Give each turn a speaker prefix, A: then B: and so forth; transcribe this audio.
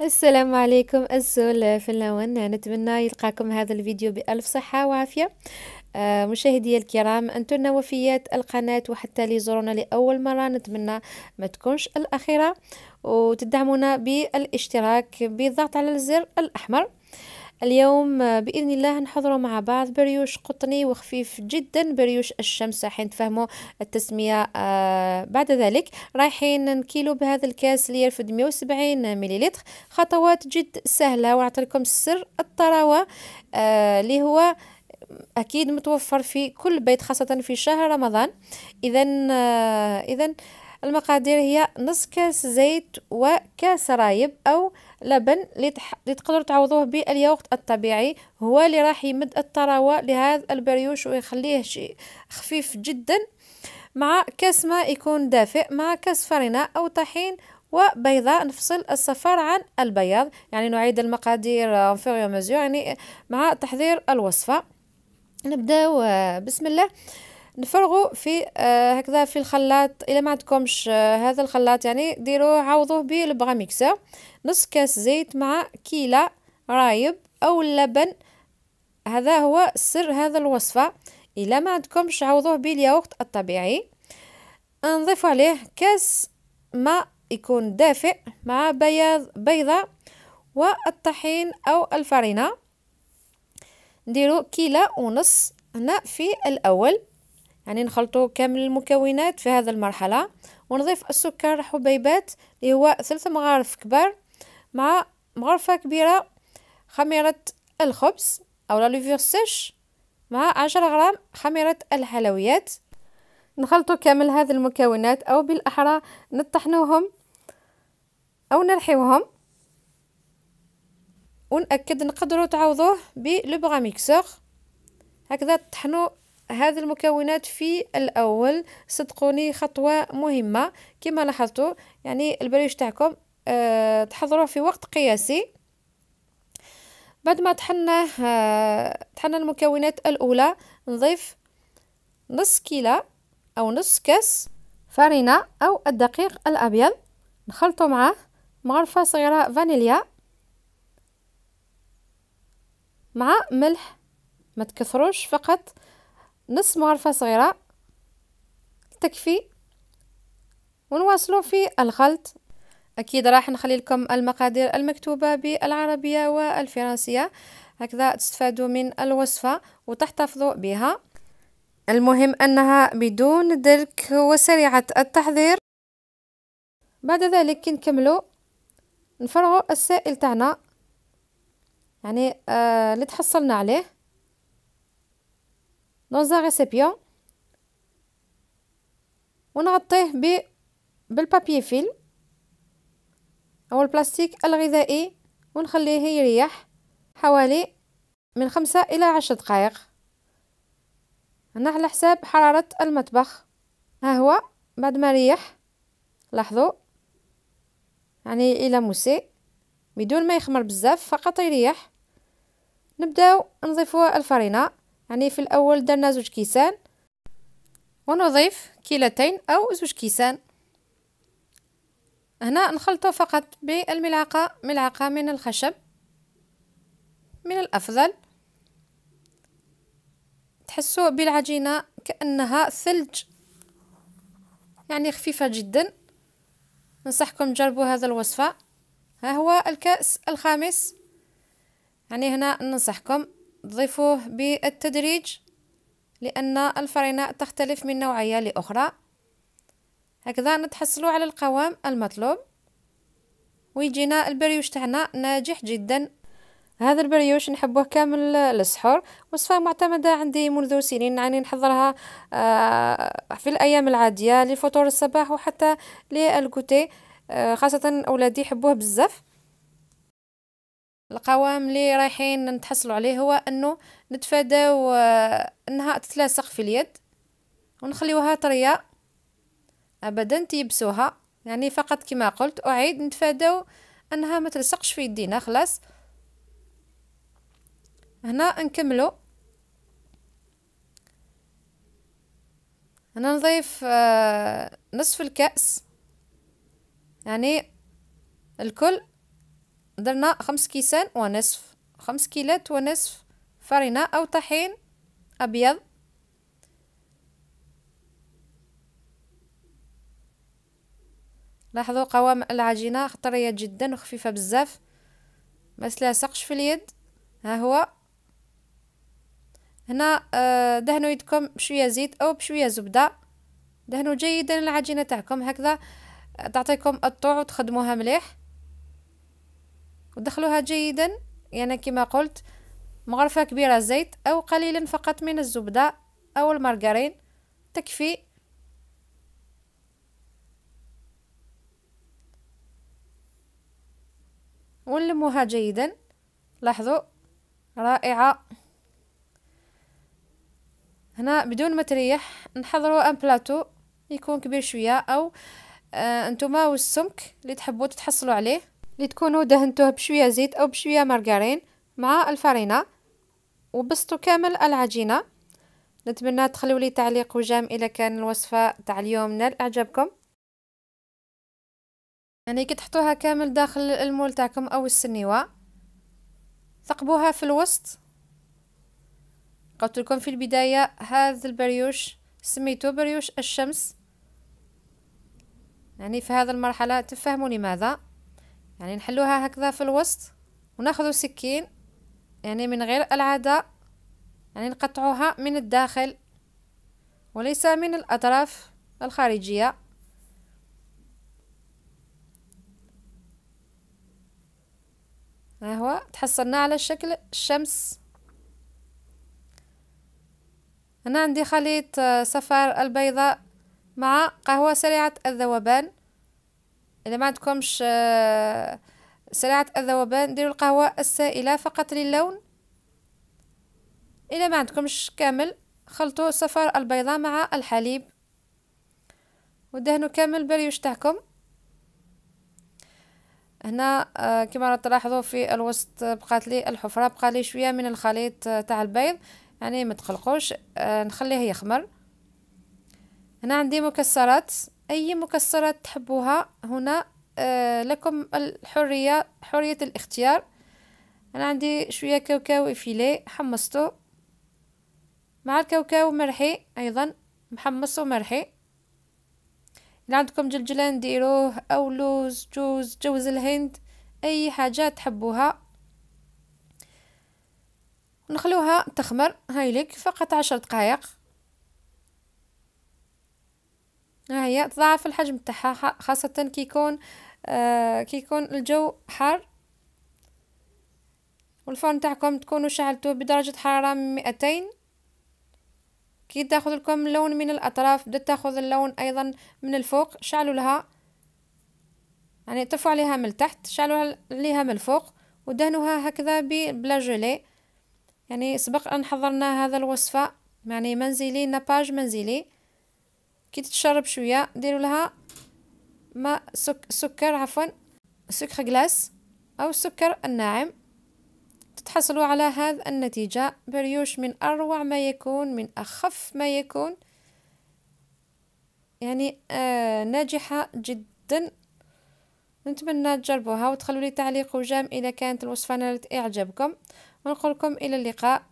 A: السلام عليكم الزول في اللون نتمنى يلقاكم هذا الفيديو بألف صحة وعافية آه مشاهدي الكرام أنتم وفيات القناة وحتى اللي زورونا لأول مرة نتمنى ما تكونش الأخيرة وتدعمونا بالاشتراك بالضغط على الزر الأحمر اليوم باذن الله نحضروا مع بعض بريوش قطني وخفيف جدا بريوش الشمس حين تفهموا التسميه آه بعد ذلك رايحين نكيلو بهذا الكاس اللي يرفد 170 مليلتر خطوات جد سهله واعطيكم سر الطراوه آه، اللي آه هو اكيد متوفر في كل بيت خاصه في شهر رمضان اذا آه اذا المقادير هي نص كاس زيت وكاس رايب أو لبن اللي تقدروا تعوضوه بالياغورت الطبيعي هو اللي راح يمد الطراوة لهذا البريوش ويخليه شيء خفيف جدا مع كاس ماء يكون دافئ مع كاس فرينة أو طحين وبيضة نفصل الصفار عن البياض يعني نعيد المقادير فيغيو يعني مع تحضير الوصفة نبداو آه، بسم الله نفرغوا في آه، هكذا في الخلاط الا ما عندكمش آه، هذا الخلاط يعني ديروه عوضوه بالبغا ميكسر نص كاس زيت مع كيلة رايب او اللبن هذا هو سر هذا الوصفة الا ما عندكمش عوضوه بالياغورت الطبيعي نضيف عليه كاس ماء يكون دافئ مع بياض بيضة والطحين او الفرينة نديرو كيلة ونص هنا في الاول يعني نخلطوا كامل المكونات في هذا المرحلة ونضيف السكر حبيبات اللي هو ثلث مغارف كبار مع مغرفة كبيرة خميرة الخبز أو لا سيش مع عشرة غرام خميرة الحلويات نخلطوا كامل هذه المكونات أو بالأحرى نطحنوهم أو نرحيوهم ونأكد نقدروا تعوضوه بلو بغا ميكسور هكذا تطحنوا هذه المكونات في الأول صدقوني خطوة مهمة كما لاحظتوا يعني البريش تاعكم أه تحضروه في وقت قياسي بعد ما طحنا آه، طحنا المكونات الأولى نضيف نص كيلة أو نص كاس فارينة أو الدقيق الأبيض نخلطه معه مغرفة صغيرة فانيليا مع ملح ما تكثروش فقط نص مغرفة صغيرة تكفي ونواصلوا في الخلط أكيد راح نخلي لكم المقادير المكتوبة بالعربية والفرنسية هكذا تستفادوا من الوصفة وتحتفظوا بها المهم أنها بدون دلك وسريعة التحضير بعد ذلك كي نكملوا نفرغوا السائل تاعنا يعني آه اللي تحصلنا عليه دون un récipient ونغطيه ب بالبابي فيل أو البلاستيك الغذائي ونخليه يريح حوالي من خمسة إلى عشر دقائق هنا على حساب حرارة المطبخ ها هو بعد ما ريح لاحظوا يعني إلى موسي بدون ما يخمر بزاف فقط يريح نبداو نضيفه الفرينه يعني في الأول درنا زوج كيسان ونضيف كيلتين أو زوج كيسان هنا نخلطه فقط بالملعقة ملعقة من الخشب من الأفضل تحسوا بالعجينة كأنها ثلج يعني خفيفة جدا ننصحكم تجربوا هذا الوصفة ها هو الكأس الخامس يعني هنا ننصحكم ضيفوه بالتدريج لأن الفرينة تختلف من نوعية لأخرى هكذا نتحصلوا على القوام المطلوب ويجينا البريوش تاعنا ناجح جدا هذا البريوش نحبوه كامل للسحور وصفة معتمدة عندي منذ سنين يعني نحضرها آه، في الأيام العادية لفطور الصباح وحتى للكوتي آه، خاصة أولادي يحبوه بزاف القوام اللي رايحين نتحصلوا عليه هو انه نتفاداو آه، انها تتلاصق في اليد ونخليوها طريه ابدا تيبسوها يعني فقط كما قلت اعيد نتفاداو انها ما تلصقش في يدينا خلاص هنا نكملو هنا نضيف آه، نصف الكأس يعني الكل درنا خمس كيسان ونصف خمس كيلات ونصف فرينة أو طحين أبيض لاحظوا قوام العجينة خطرية جدا وخفيفة بزاف ما تلاصقش في اليد ها هو هنا آه، دهنوا يدكم بشوية زيت أو بشوية زبدة دهنوا جيدا العجينة تاعكم هكذا تعطيكم الطوع وتخدموها مليح ودخلوها جيدا يعني كما قلت مغرفة كبيرة زيت أو قليلا فقط من الزبدة أو المارغرين تكفي ونلموها جيدا لاحظوا رائعة هنا بدون ما تريح نحضروا ان بلاطو يكون كبير شوية او آه انتما والسمك اللي تحبوا تتحصلوا عليه اللي تكونوا دهنتوه بشويه زيت او بشويه مارغرين مع الفرينه وبسطوا كامل العجينه نتمنى تخلوا لي تعليق وجام اذا كان الوصفه تاع اليوم نال اعجابكم يعني كي تحطوها كامل داخل المول تاعكم او السنيوه ثقبوها في الوسط قلت لكم في البدايه هذا البريوش سميته بريوش الشمس يعني في هذه المرحله تفهموا لماذا يعني نحلوها هكذا في الوسط وناخذ سكين يعني من غير العاده يعني نقطعوها من الداخل وليس من الأطراف الخارجية ها هو تحصلنا على شكل الشمس هنا عندي خليط آه، صفار البيضاء مع قهوة سريعة الذوبان اذا ما عندكمش آه، سلعة الذوبان ديروا القهوة السائلة فقط للون اذا ما عندكمش كامل خلطوا صفار البيضاء مع الحليب ودهنوا كامل بريوش تاعكم هنا آه، كما تلاحظوا في الوسط بقات لي الحفرة بقى لي شوية من الخليط آه، تاع البيض يعني ما تقلقوش نخليه يخمر هنا عندي مكسرات أي مكسرات تحبوها هنا آه، لكم الحرية حرية الاختيار أنا عندي شوية كاوكاو فيلي حمصته مع الكاوكاو مرحي أيضا محمص ومرحي إذا عندكم جلجلان ديروه أو لوز جوز جوز الهند أي حاجة تحبوها نخلوها تخمر هايلك فقط عشر دقائق ها هي تضاعف الحجم تاعها خاصة كي يكون آه كي يكون الجو حار والفرن تاعكم تكونوا شعلتوه بدرجة حرارة مئتين كي تاخذ لكم لون من الاطراف بدات تاخذ اللون ايضا من الفوق شعلوا لها يعني طفوا عليها من التحت شعلوا عليها من الفوق ودهنوها هكذا ببلاجولي يعني سبق ان حضرنا هذا الوصفه يعني منزلي نباج منزلي كي تتشرب شويه ديروا لها ماء سك سكر عفوا سكر غلاس او السكر الناعم تحصلوا على هذا النتيجة بريوش من أروع ما يكون من أخف ما يكون يعني آه ناجحة جدا نتمنى تجربوها وتخلوا لي تعليق وجام إذا كانت الوصفة نالت إعجابكم ونقولكم إلى اللقاء